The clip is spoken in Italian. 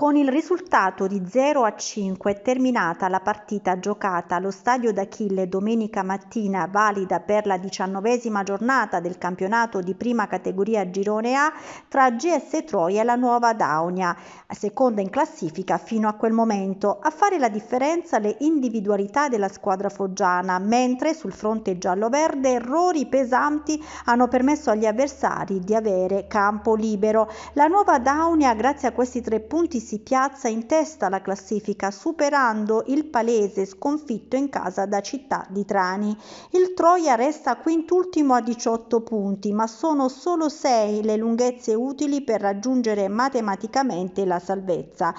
Con il risultato di 0 a 5 terminata la partita giocata allo Stadio d'Achille domenica mattina valida per la diciannovesima giornata del campionato di prima categoria Girone A tra GS Troia e la Nuova Daunia, seconda in classifica fino a quel momento. A fare la differenza le individualità della squadra foggiana, mentre sul fronte giallo-verde errori pesanti hanno permesso agli avversari di avere campo libero. La Nuova Daunia grazie a questi tre punti si si piazza in testa alla classifica superando il Palese sconfitto in casa da Città di Trani. Il Troia resta quintultimo a 18 punti, ma sono solo 6 le lunghezze utili per raggiungere matematicamente la salvezza.